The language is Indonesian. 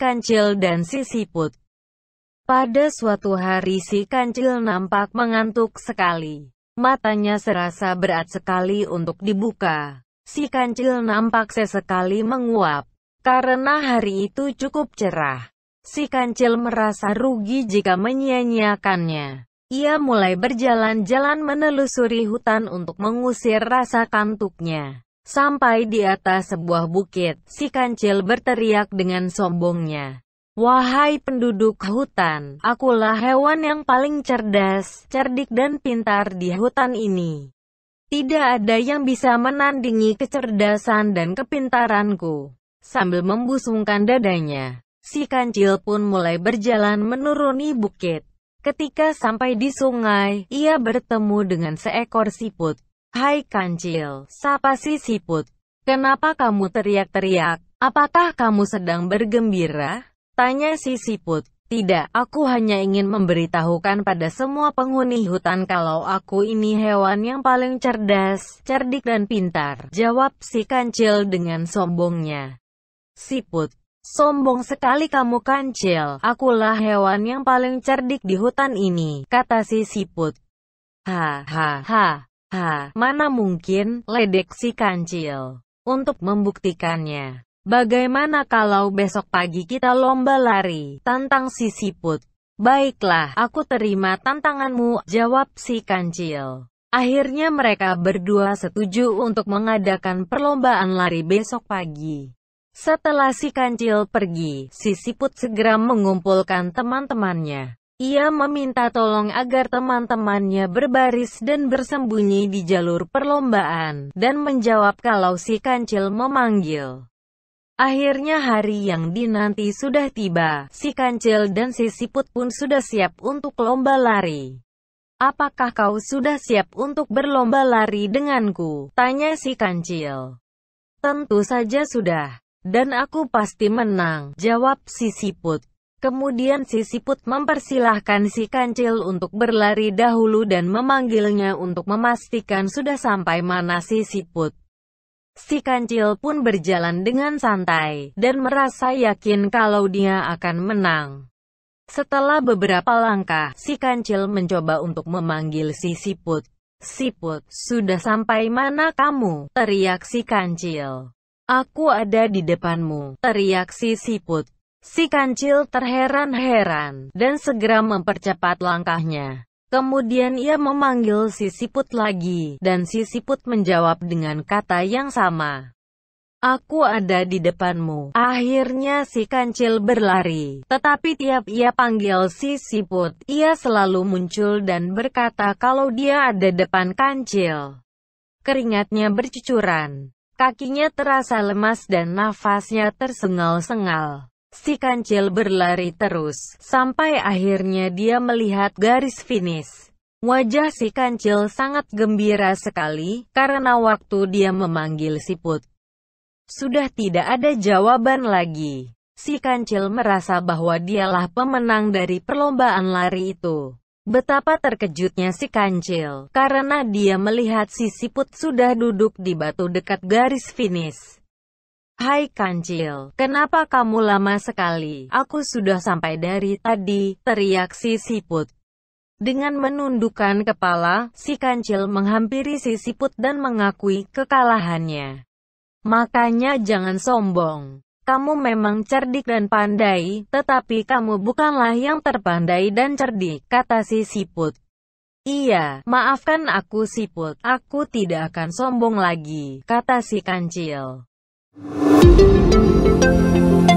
Kancil dan si Siput. Pada suatu hari si Kancil nampak mengantuk sekali. Matanya serasa berat sekali untuk dibuka. Si Kancil nampak sesekali menguap. Karena hari itu cukup cerah. Si Kancil merasa rugi jika menyia-nyiakannya. Ia mulai berjalan-jalan menelusuri hutan untuk mengusir rasa kantuknya. Sampai di atas sebuah bukit, si kancil berteriak dengan sombongnya. Wahai penduduk hutan, akulah hewan yang paling cerdas, cerdik dan pintar di hutan ini. Tidak ada yang bisa menandingi kecerdasan dan kepintaranku. Sambil membusungkan dadanya, si kancil pun mulai berjalan menuruni bukit. Ketika sampai di sungai, ia bertemu dengan seekor siput. Hai kancil, siapa si siput. Kenapa kamu teriak-teriak? Apakah kamu sedang bergembira? Tanya si siput. Tidak, aku hanya ingin memberitahukan pada semua penghuni hutan kalau aku ini hewan yang paling cerdas, cerdik dan pintar. Jawab si kancil dengan sombongnya. Siput, sombong sekali kamu kancil, akulah hewan yang paling cerdik di hutan ini, kata si siput. Ha ha ha, Ha, mana mungkin, ledek si kancil. Untuk membuktikannya, bagaimana kalau besok pagi kita lomba lari, tantang si siput. Baiklah, aku terima tantanganmu, jawab si kancil. Akhirnya mereka berdua setuju untuk mengadakan perlombaan lari besok pagi. Setelah si kancil pergi, si siput segera mengumpulkan teman-temannya. Ia meminta tolong agar teman-temannya berbaris dan bersembunyi di jalur perlombaan, dan menjawab kalau si kancil memanggil. Akhirnya hari yang dinanti sudah tiba, si kancil dan si siput pun sudah siap untuk lomba lari. Apakah kau sudah siap untuk berlomba lari denganku? Tanya si kancil. Tentu saja sudah. Dan aku pasti menang, jawab si siput. Kemudian si siput mempersilahkan si kancil untuk berlari dahulu dan memanggilnya untuk memastikan sudah sampai mana si siput. Si kancil pun berjalan dengan santai, dan merasa yakin kalau dia akan menang. Setelah beberapa langkah, si kancil mencoba untuk memanggil si siput. Siput, sudah sampai mana kamu? Teriak si kancil. Aku ada di depanmu, teriak si siput. Si kancil terheran-heran dan segera mempercepat langkahnya. Kemudian ia memanggil si siput lagi, dan si siput menjawab dengan kata yang sama. Aku ada di depanmu. Akhirnya si kancil berlari. Tetapi tiap ia panggil si siput, ia selalu muncul dan berkata kalau dia ada depan kancil. Keringatnya bercucuran. Kakinya terasa lemas dan nafasnya tersengal-sengal. Si kancil berlari terus, sampai akhirnya dia melihat garis finish. Wajah si kancil sangat gembira sekali, karena waktu dia memanggil siput. Sudah tidak ada jawaban lagi. Si kancil merasa bahwa dialah pemenang dari perlombaan lari itu. Betapa terkejutnya si kancil, karena dia melihat si siput sudah duduk di batu dekat garis finish. Hai Kancil, kenapa kamu lama sekali? Aku sudah sampai dari tadi, teriak si siput. Dengan menundukkan kepala, si Kancil menghampiri si siput dan mengakui kekalahannya. Makanya jangan sombong. Kamu memang cerdik dan pandai, tetapi kamu bukanlah yang terpandai dan cerdik, kata si siput. Iya, maafkan aku siput, aku tidak akan sombong lagi, kata si Kancil. Thank you.